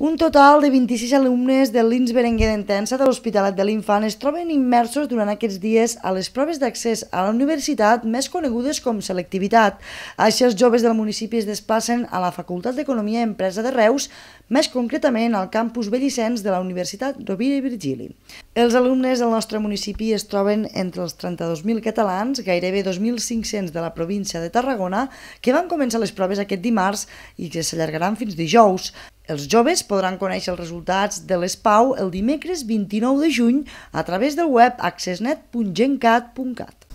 Un total de 26 alumnes del Lins Berenguer d'Entensa de l'Hospitalet de l'Infant es troben immersos durant aquests dies a les proves d'accés a la universitat més conegudes com selectivitat. Així els joves del municipi es desplacen a la Facultat d'Economia i Empresa de Reus, més concretament al campus Bellicens de la Universitat Rovira i Virgili. Els alumnes del nostre municipi es troben entre els 32.000 catalans, gairebé 2.500 de la província de Tarragona, que van començar les proves aquest dimarts i que s'allargaran fins dijous. Els joves podran conèixer els resultats de l'ESPAU el dimecres 29 de juny a través del web accessnet.gencat.cat.